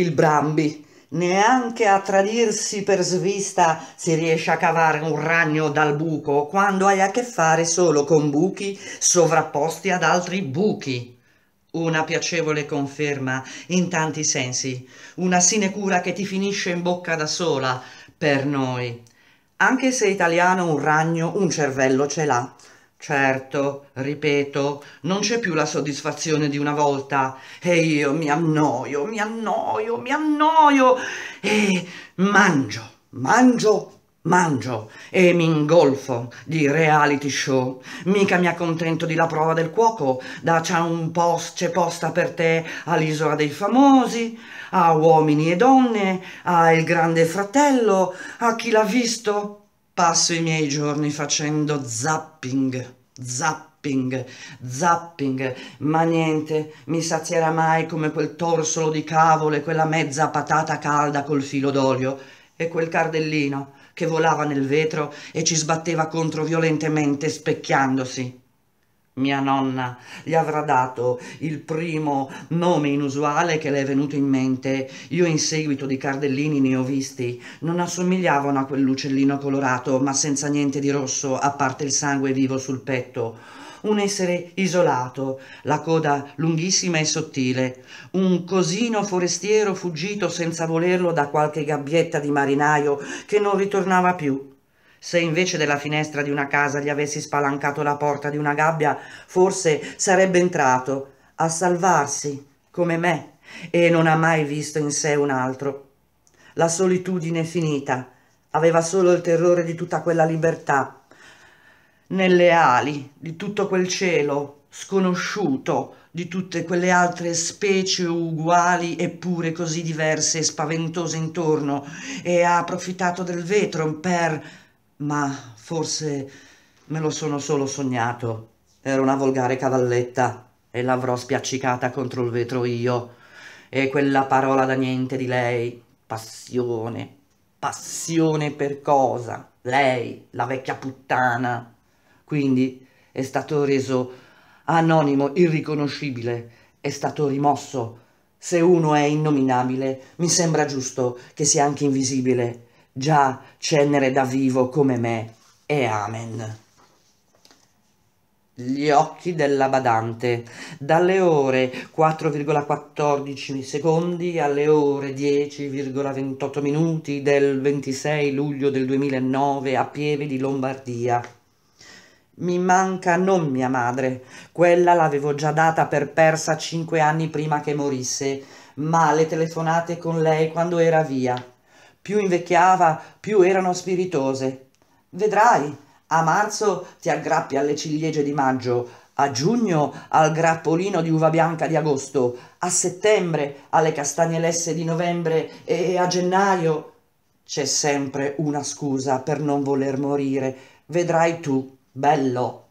il Brambi. Neanche a tradirsi per svista si riesce a cavare un ragno dal buco quando hai a che fare solo con buchi sovrapposti ad altri buchi. Una piacevole conferma in tanti sensi, una sinecura che ti finisce in bocca da sola per noi. Anche se italiano un ragno un cervello ce l'ha. Certo, ripeto, non c'è più la soddisfazione di una volta e io mi annoio, mi annoio, mi annoio e mangio, mangio, mangio e mi ingolfo di reality show. Mica mi accontento di la prova del cuoco, da c'è un post, c'è posta per te all'isola dei famosi, a uomini e donne, a il grande fratello, a chi l'ha visto, Passo i miei giorni facendo zapping, zapping, zapping, ma niente, mi sazierà mai come quel torsolo di cavolo e quella mezza patata calda col filo d'olio e quel cardellino che volava nel vetro e ci sbatteva contro violentemente specchiandosi mia nonna gli avrà dato il primo nome inusuale che le è venuto in mente. Io in seguito di cardellini ne ho visti, non assomigliavano a quell'uccellino colorato, ma senza niente di rosso, a parte il sangue vivo sul petto. Un essere isolato, la coda lunghissima e sottile, un cosino forestiero fuggito senza volerlo da qualche gabbietta di marinaio che non ritornava più se invece della finestra di una casa gli avessi spalancato la porta di una gabbia, forse sarebbe entrato a salvarsi, come me, e non ha mai visto in sé un altro. La solitudine è finita, aveva solo il terrore di tutta quella libertà, nelle ali, di tutto quel cielo sconosciuto, di tutte quelle altre specie uguali eppure così diverse e spaventose intorno, e ha approfittato del vetro per ma forse me lo sono solo sognato. Era una volgare cavalletta e l'avrò spiaccicata contro il vetro io. E quella parola da niente di lei, passione, passione per cosa? Lei, la vecchia puttana. Quindi è stato reso anonimo, irriconoscibile, è stato rimosso. Se uno è innominabile, mi sembra giusto che sia anche invisibile già cenere da vivo come me, e amen. Gli occhi della badante. Dalle ore 4,14 secondi alle ore 10,28 minuti del 26 luglio del 2009 a Pieve di Lombardia. Mi manca non mia madre, quella l'avevo già data per persa cinque anni prima che morisse, ma le telefonate con lei quando era via più invecchiava, più erano spiritose. Vedrai, a marzo ti aggrappi alle ciliegie di maggio, a giugno al grappolino di uva bianca di agosto, a settembre alle castagne lesse di novembre e a gennaio c'è sempre una scusa per non voler morire. Vedrai tu, bello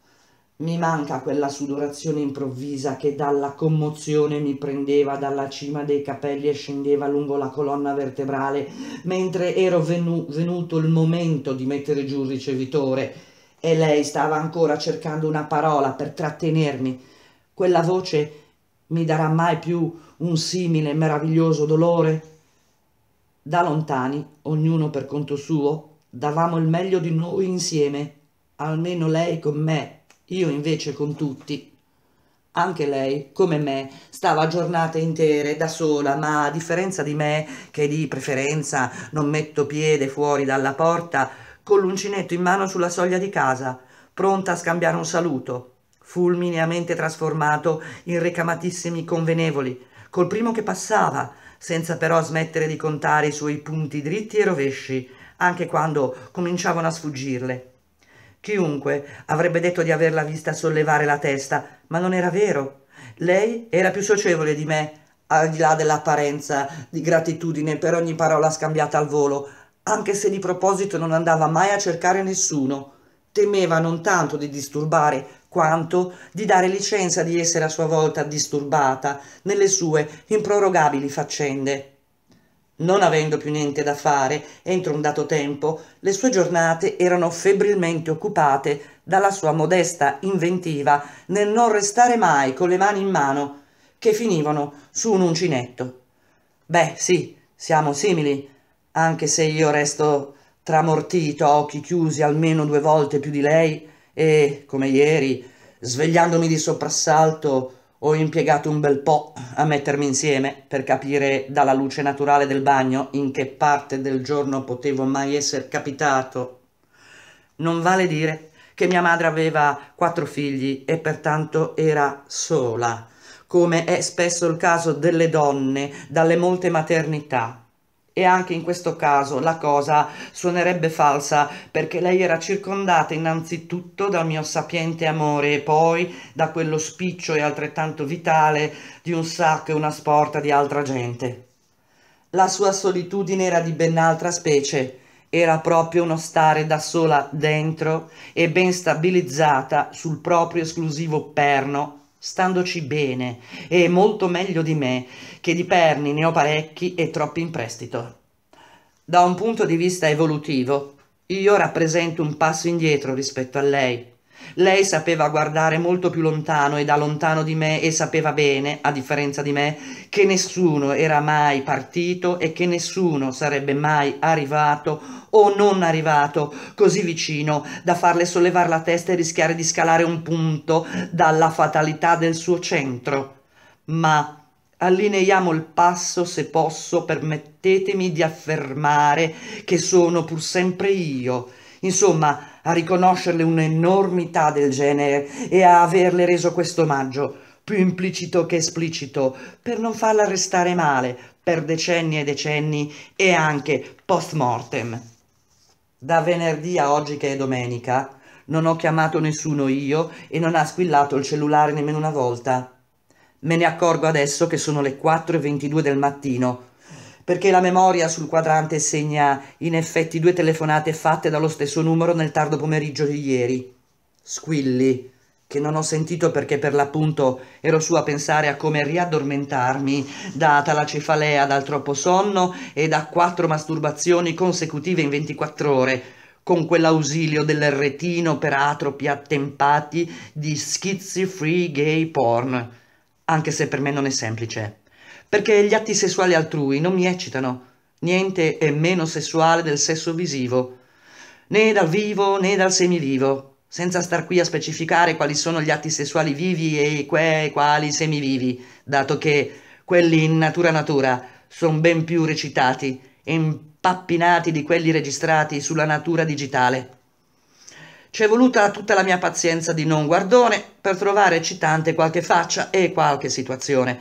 mi manca quella sudorazione improvvisa che dalla commozione mi prendeva dalla cima dei capelli e scendeva lungo la colonna vertebrale, mentre ero venu venuto il momento di mettere giù il ricevitore e lei stava ancora cercando una parola per trattenermi. Quella voce mi darà mai più un simile meraviglioso dolore? Da lontani, ognuno per conto suo, davamo il meglio di noi insieme, almeno lei con me io invece con tutti. Anche lei, come me, stava giornate intere da sola, ma a differenza di me, che di preferenza non metto piede fuori dalla porta, con l'uncinetto in mano sulla soglia di casa, pronta a scambiare un saluto, fulmineamente trasformato in recamatissimi convenevoli, col primo che passava, senza però smettere di contare i suoi punti dritti e rovesci, anche quando cominciavano a sfuggirle. Chiunque avrebbe detto di averla vista sollevare la testa, ma non era vero. Lei era più socievole di me, al di là dell'apparenza di gratitudine per ogni parola scambiata al volo, anche se di proposito non andava mai a cercare nessuno. Temeva non tanto di disturbare quanto di dare licenza di essere a sua volta disturbata nelle sue improrogabili faccende. Non avendo più niente da fare entro un dato tempo, le sue giornate erano febbrilmente occupate dalla sua modesta inventiva nel non restare mai con le mani in mano, che finivano su un uncinetto. Beh, sì, siamo simili, anche se io resto tramortito a occhi chiusi almeno due volte più di lei e, come ieri, svegliandomi di soprassalto, ho impiegato un bel po' a mettermi insieme per capire dalla luce naturale del bagno in che parte del giorno potevo mai essere capitato. Non vale dire che mia madre aveva quattro figli e pertanto era sola, come è spesso il caso delle donne dalle molte maternità e anche in questo caso la cosa suonerebbe falsa perché lei era circondata innanzitutto dal mio sapiente amore e poi da quello spiccio e altrettanto vitale di un sacco e una sporta di altra gente. La sua solitudine era di ben altra specie, era proprio uno stare da sola dentro e ben stabilizzata sul proprio esclusivo perno, standoci bene e molto meglio di me, che di perni ne ho parecchi e troppi in prestito. Da un punto di vista evolutivo, io rappresento un passo indietro rispetto a lei. Lei sapeva guardare molto più lontano e da lontano di me e sapeva bene, a differenza di me, che nessuno era mai partito e che nessuno sarebbe mai arrivato o non arrivato così vicino da farle sollevare la testa e rischiare di scalare un punto dalla fatalità del suo centro. Ma Allineiamo il passo, se posso, permettetemi di affermare che sono pur sempre io. Insomma, a riconoscerle un'enormità del genere e a averle reso questo omaggio, più implicito che esplicito, per non farla restare male per decenni e decenni e anche post mortem. Da venerdì a oggi che è domenica, non ho chiamato nessuno io e non ha squillato il cellulare nemmeno una volta. Me ne accorgo adesso che sono le 4.22 del mattino, perché la memoria sul quadrante segna in effetti due telefonate fatte dallo stesso numero nel tardo pomeriggio di ieri. Squilli, che non ho sentito perché per l'appunto ero su a pensare a come riaddormentarmi, data la cefalea dal troppo sonno e da quattro masturbazioni consecutive in 24 ore, con quell'ausilio del retino per atropi attempati di schizzi free gay porn anche se per me non è semplice, perché gli atti sessuali altrui non mi eccitano, niente è meno sessuale del sesso visivo, né dal vivo né dal semivivo, senza star qui a specificare quali sono gli atti sessuali vivi e que, quali semivivi, dato che quelli in natura natura sono ben più recitati e impappinati di quelli registrati sulla natura digitale. C'è voluta tutta la mia pazienza di non guardone per trovare eccitante qualche faccia e qualche situazione,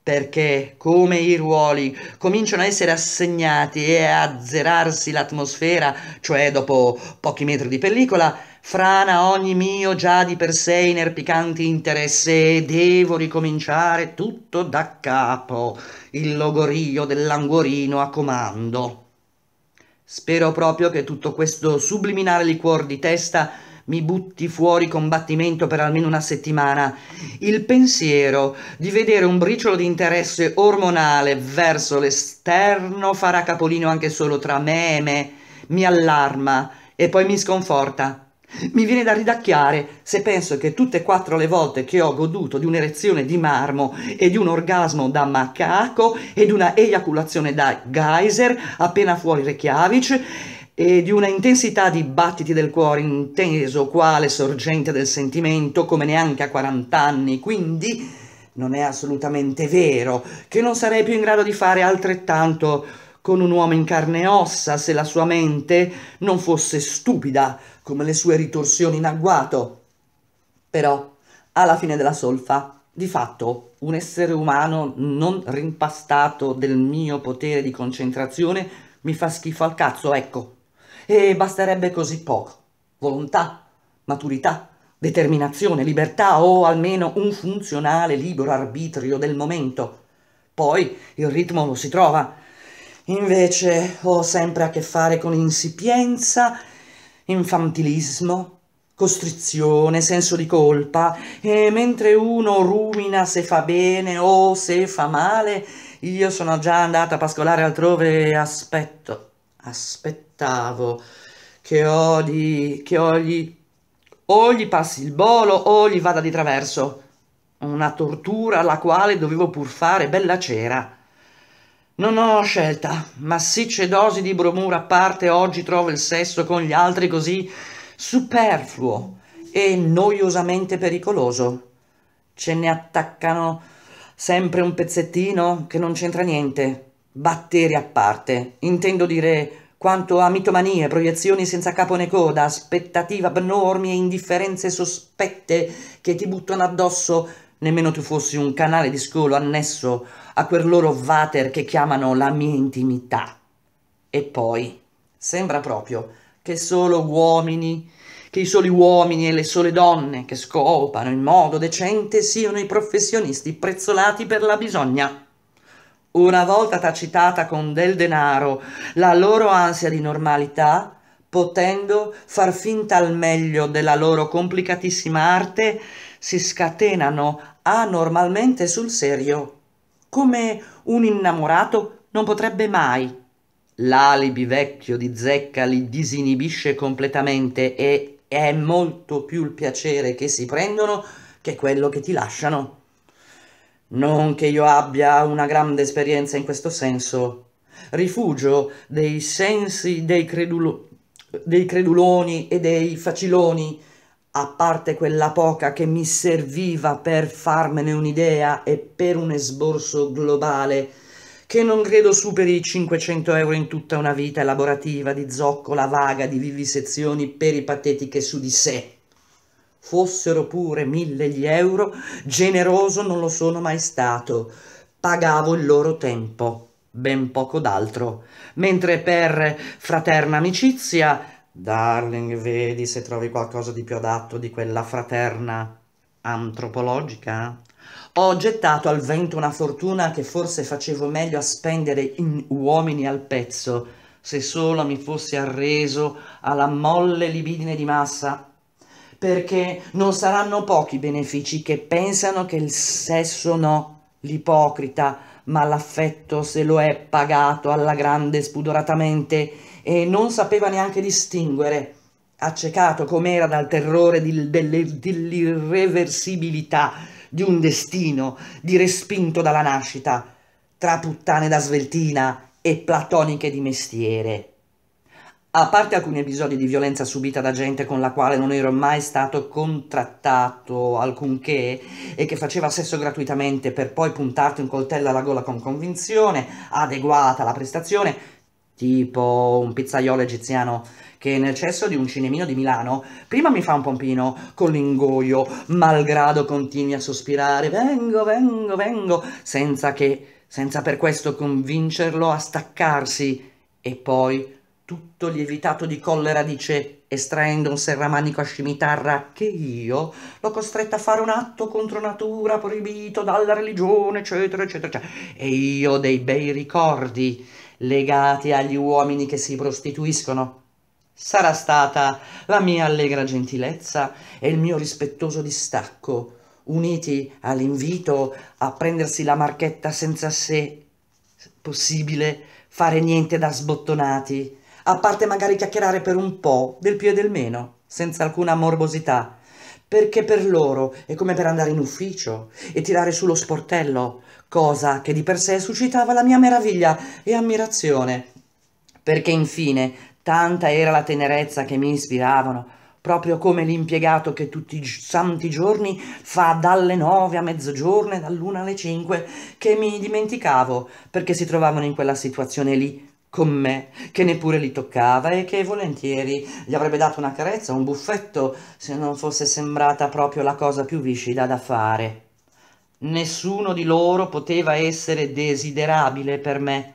perché come i ruoli cominciano a essere assegnati e a azzerarsi l'atmosfera, cioè dopo pochi metri di pellicola, frana ogni mio già di per sé inerpicante interesse e devo ricominciare tutto da capo, il logorio dell'anguorino a comando. Spero proprio che tutto questo subliminare liquor di testa mi butti fuori combattimento per almeno una settimana. Il pensiero di vedere un briciolo di interesse ormonale verso l'esterno farà capolino anche solo tra me e me, mi allarma e poi mi sconforta. Mi viene da ridacchiare se penso che tutte e quattro le volte che ho goduto di un'erezione di marmo e di un orgasmo da macaco e di una eiaculazione da geyser appena fuori Reykjavik e di una intensità di battiti del cuore inteso quale sorgente del sentimento come neanche a 40 anni, quindi non è assolutamente vero che non sarei più in grado di fare altrettanto con un uomo in carne e ossa se la sua mente non fosse stupida come le sue ritorsioni in agguato. Però, alla fine della solfa, di fatto, un essere umano non rimpastato del mio potere di concentrazione mi fa schifo al cazzo, ecco. E basterebbe così poco. Volontà, maturità, determinazione, libertà o almeno un funzionale libero arbitrio del momento. Poi il ritmo lo si trova Invece ho sempre a che fare con insipienza, infantilismo, costrizione, senso di colpa e mentre uno rumina se fa bene o se fa male, io sono già andata a pascolare altrove e aspetto, aspettavo che, ho che ho o gli passi il bolo o gli vada di traverso. Una tortura alla quale dovevo pur fare bella cera. Non ho scelta. Massicce dosi di bromura a parte oggi trovo il sesso con gli altri così superfluo e noiosamente pericoloso. Ce ne attaccano sempre un pezzettino che non c'entra niente. Batteri a parte. Intendo dire quanto a mitomanie, proiezioni senza capo né coda, aspettative abnormi e indifferenze sospette che ti buttano addosso nemmeno tu fossi un canale di scolo annesso a quel loro vater che chiamano la mia intimità. E poi, sembra proprio che solo uomini, che i soli uomini e le sole donne che scopano in modo decente siano i professionisti prezzolati per la bisogna. Una volta tacitata con del denaro la loro ansia di normalità, potendo far finta al meglio della loro complicatissima arte, si scatenano anormalmente sul serio, come un innamorato non potrebbe mai. L'alibi vecchio di zecca li disinibisce completamente e è molto più il piacere che si prendono che quello che ti lasciano. Non che io abbia una grande esperienza in questo senso. Rifugio dei sensi dei, credulo, dei creduloni e dei faciloni a parte quella poca che mi serviva per farmene un'idea e per un esborso globale che non credo superi i 500 euro in tutta una vita elaborativa di zoccola vaga di vivisezioni peripatetiche su di sé. Fossero pure mille gli euro, generoso non lo sono mai stato. Pagavo il loro tempo, ben poco d'altro. Mentre per fraterna amicizia Darling, vedi se trovi qualcosa di più adatto di quella fraterna antropologica? Ho gettato al vento una fortuna che forse facevo meglio a spendere in uomini al pezzo, se solo mi fossi arreso alla molle libidine di massa, perché non saranno pochi i benefici che pensano che il sesso no, l'ipocrita, ma l'affetto se lo è pagato alla grande spudoratamente e non sapeva neanche distinguere, accecato com'era dal terrore di, delle, dell'irreversibilità di un destino, di respinto dalla nascita, tra puttane da sveltina e platoniche di mestiere. A parte alcuni episodi di violenza subita da gente con la quale non ero mai stato contrattato alcunché e che faceva sesso gratuitamente per poi puntarti un coltello alla gola con convinzione, adeguata alla prestazione, tipo un pizzaiolo egiziano che nel cesso di un cinemino di Milano prima mi fa un pompino con l'ingoio, malgrado continui a sospirare, vengo, vengo, vengo, senza che, senza per questo convincerlo a staccarsi, e poi, tutto lievitato di collera, dice, estraendo un serramanico a scimitarra, che io l'ho costretta a fare un atto contro natura proibito dalla religione, eccetera, eccetera, eccetera. E io dei bei ricordi legati agli uomini che si prostituiscono. Sarà stata la mia allegra gentilezza e il mio rispettoso distacco, uniti all'invito a prendersi la marchetta senza se possibile fare niente da sbottonati, a parte magari chiacchierare per un po' del più e del meno, senza alcuna morbosità, perché per loro è come per andare in ufficio e tirare su lo sportello, cosa che di per sé suscitava la mia meraviglia e ammirazione, perché infine tanta era la tenerezza che mi ispiravano, proprio come l'impiegato che tutti i santi giorni fa dalle nove a mezzogiorno e dall'una alle cinque, che mi dimenticavo perché si trovavano in quella situazione lì con me, che neppure li toccava e che volentieri gli avrebbe dato una carezza, un buffetto, se non fosse sembrata proprio la cosa più viscida da fare. Nessuno di loro poteva essere desiderabile per me.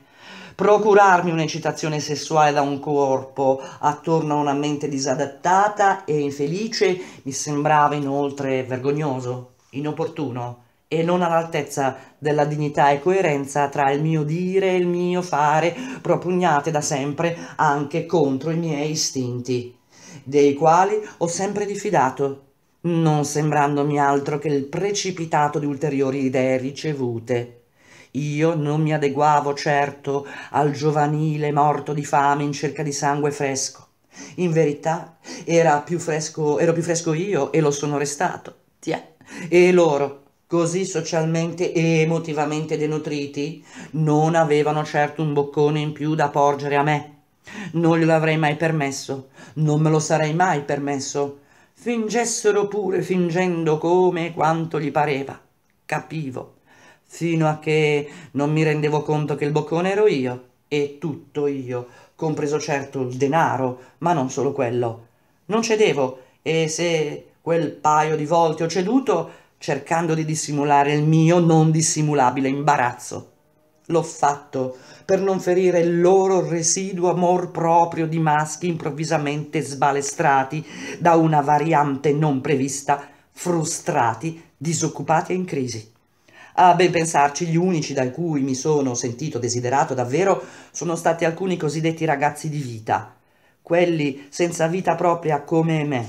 Procurarmi un'eccitazione sessuale da un corpo attorno a una mente disadattata e infelice mi sembrava inoltre vergognoso, inopportuno e non all'altezza della dignità e coerenza tra il mio dire e il mio fare, propugnate da sempre anche contro i miei istinti, dei quali ho sempre diffidato non sembrandomi altro che il precipitato di ulteriori idee ricevute. Io non mi adeguavo certo al giovanile morto di fame in cerca di sangue fresco. In verità più fresco, ero più fresco io e lo sono restato. Tiè. E loro, così socialmente e emotivamente denutriti, non avevano certo un boccone in più da porgere a me. Non glielo avrei mai permesso, non me lo sarei mai permesso, fingessero pure fingendo come e quanto gli pareva. Capivo, fino a che non mi rendevo conto che il boccone ero io, e tutto io, compreso certo il denaro, ma non solo quello. Non cedevo, e se quel paio di volte ho ceduto, cercando di dissimulare il mio non dissimulabile imbarazzo. L'ho fatto per non ferire il loro residuo amor proprio di maschi improvvisamente sbalestrati da una variante non prevista, frustrati, disoccupati e in crisi. A ben pensarci, gli unici da cui mi sono sentito desiderato davvero sono stati alcuni cosiddetti ragazzi di vita, quelli senza vita propria come me,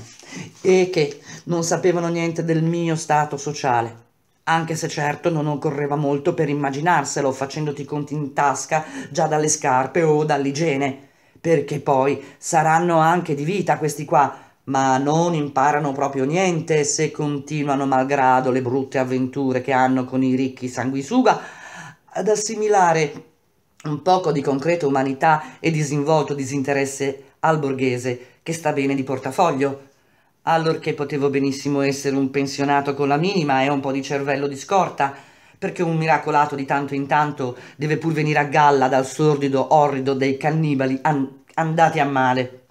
e che non sapevano niente del mio stato sociale anche se certo non occorreva molto per immaginarselo facendoti conti in tasca già dalle scarpe o dall'igiene, perché poi saranno anche di vita questi qua, ma non imparano proprio niente se continuano malgrado le brutte avventure che hanno con i ricchi sanguisuga ad assimilare un poco di concreta umanità e disinvolto disinteresse al borghese che sta bene di portafoglio, allorché potevo benissimo essere un pensionato con la minima e un po' di cervello di scorta, perché un miracolato di tanto in tanto deve pur venire a galla dal sordido orrido dei cannibali an andati a male.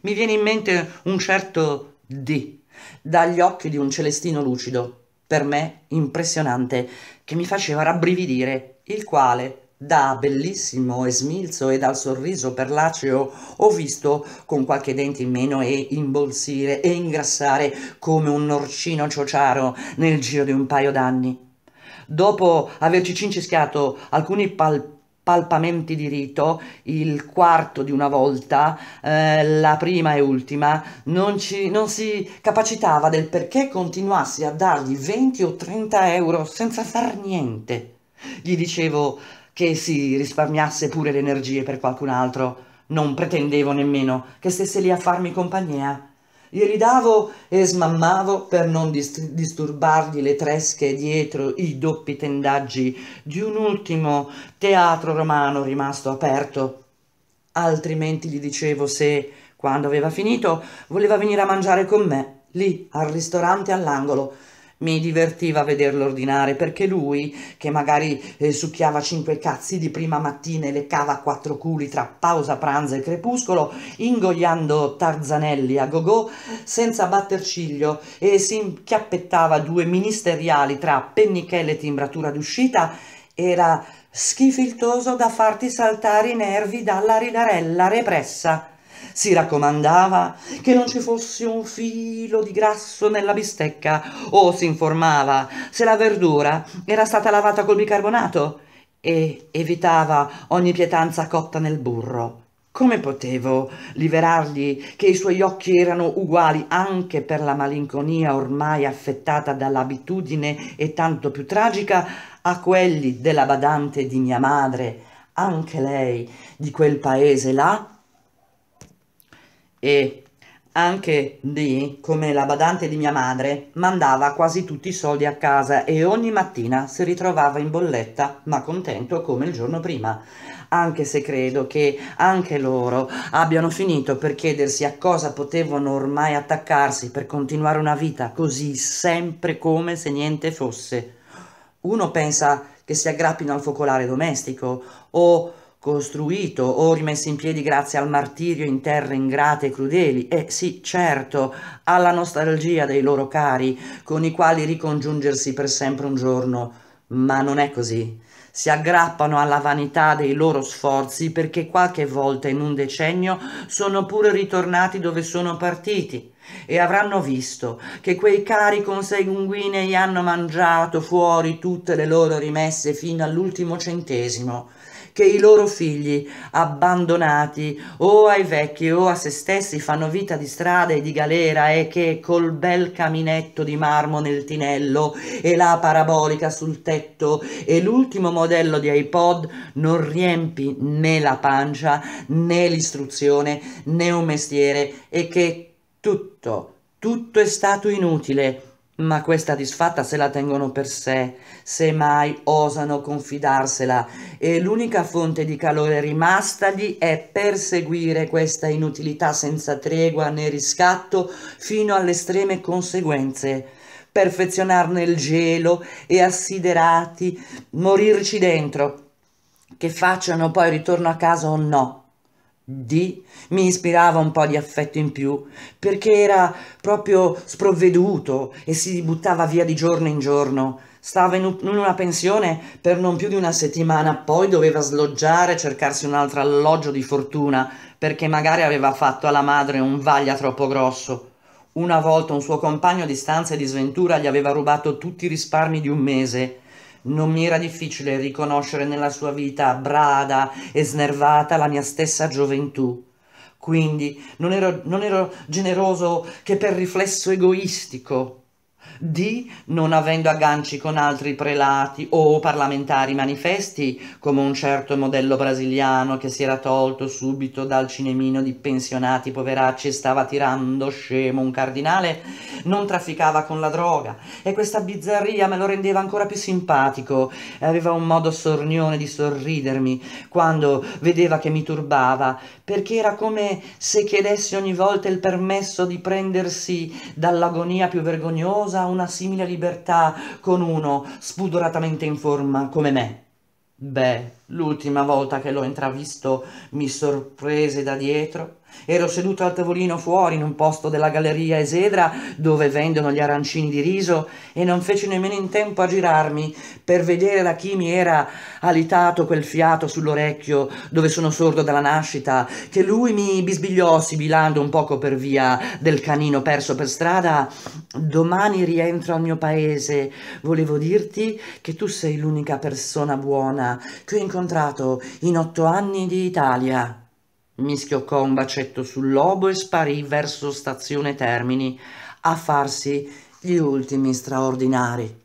Mi viene in mente un certo D, dagli occhi di un celestino lucido, per me impressionante, che mi faceva rabbrividire, il quale, da bellissimo e smilzo e dal sorriso perlaceo ho visto con qualche dente in meno e imbolsire e ingrassare come un norcino ciociaro nel giro di un paio d'anni. Dopo averci cincischiato alcuni palpiti palpamenti di rito, il quarto di una volta, eh, la prima e ultima, non, ci, non si capacitava del perché continuassi a dargli 20 o 30 euro senza far niente. Gli dicevo che si risparmiasse pure le energie per qualcun altro. Non pretendevo nemmeno che stesse lì a farmi compagnia. Gli ridavo e smammavo per non dist disturbargli le tresche dietro i doppi tendaggi di un ultimo teatro romano rimasto aperto. Altrimenti gli dicevo se, quando aveva finito, voleva venire a mangiare con me, lì, al ristorante all'angolo, mi divertiva vederlo ordinare perché lui, che magari eh, succhiava cinque cazzi di prima mattina e leccava quattro culi tra pausa, pranzo e crepuscolo, ingoiando tarzanelli a gogò senza batter ciglio e si inchiappettava due ministeriali tra pennichelle e timbratura d'uscita, era schifiltoso da farti saltare i nervi dalla ridarella repressa si raccomandava che non ci fosse un filo di grasso nella bistecca o si informava se la verdura era stata lavata col bicarbonato e evitava ogni pietanza cotta nel burro. Come potevo liberargli che i suoi occhi erano uguali anche per la malinconia ormai affettata dall'abitudine e tanto più tragica a quelli della badante di mia madre, anche lei di quel paese là, e anche lì, come la badante di mia madre, mandava quasi tutti i soldi a casa e ogni mattina si ritrovava in bolletta, ma contento come il giorno prima. Anche se credo che anche loro abbiano finito per chiedersi a cosa potevano ormai attaccarsi per continuare una vita così sempre come se niente fosse. Uno pensa che si aggrappino al focolare domestico o costruito o rimesso in piedi grazie al martirio in terre ingrate e crudeli e sì, certo, alla nostalgia dei loro cari con i quali ricongiungersi per sempre un giorno, ma non è così. Si aggrappano alla vanità dei loro sforzi perché qualche volta in un decennio sono pure ritornati dove sono partiti e avranno visto che quei cari consanguinei hanno mangiato fuori tutte le loro rimesse fino all'ultimo centesimo che i loro figli, abbandonati o ai vecchi o a se stessi, fanno vita di strada e di galera e che col bel caminetto di marmo nel tinello e la parabolica sul tetto e l'ultimo modello di iPod non riempi né la pancia né l'istruzione né un mestiere e che tutto, tutto è stato inutile ma questa disfatta se la tengono per sé, se mai osano confidarsela e l'unica fonte di calore rimastagli è perseguire questa inutilità senza tregua né riscatto fino alle estreme conseguenze, perfezionarne il gelo e assiderati, morirci dentro, che facciano poi ritorno a casa o no, D mi ispirava un po' di affetto in più, perché era proprio sprovveduto e si buttava via di giorno in giorno. Stava in una pensione per non più di una settimana, poi doveva sloggiare, e cercarsi un altro alloggio di fortuna, perché magari aveva fatto alla madre un vaglia troppo grosso. Una volta un suo compagno di stanza e di sventura gli aveva rubato tutti i risparmi di un mese non mi era difficile riconoscere nella sua vita brada e snervata la mia stessa gioventù. Quindi non ero, non ero generoso che per riflesso egoistico. D. Non avendo agganci con altri prelati o parlamentari manifesti, come un certo modello brasiliano che si era tolto subito dal cinemino di pensionati poveracci e stava tirando scemo un cardinale, non trafficava con la droga e questa bizzarria me lo rendeva ancora più simpatico. Aveva un modo sornione di sorridermi quando vedeva che mi turbava, perché era come se chiedessi ogni volta il permesso di prendersi dall'agonia più vergognosa sposa una simile libertà con uno spudoratamente in forma come me? Beh, L'ultima volta che l'ho intravisto mi sorprese da dietro. Ero seduto al tavolino fuori in un posto della galleria Esedra dove vendono gli arancini di riso e non feci nemmeno in tempo a girarmi per vedere da chi mi era alitato quel fiato sull'orecchio dove sono sordo dalla nascita che lui mi bisbigliò sibilando un poco per via del canino perso per strada domani rientro al mio paese volevo dirti che tu sei l'unica persona buona che ho incontrato incontrato in otto anni di Italia. Mi schioccò un bacetto sul lobo e sparì verso stazione Termini a farsi gli ultimi straordinari.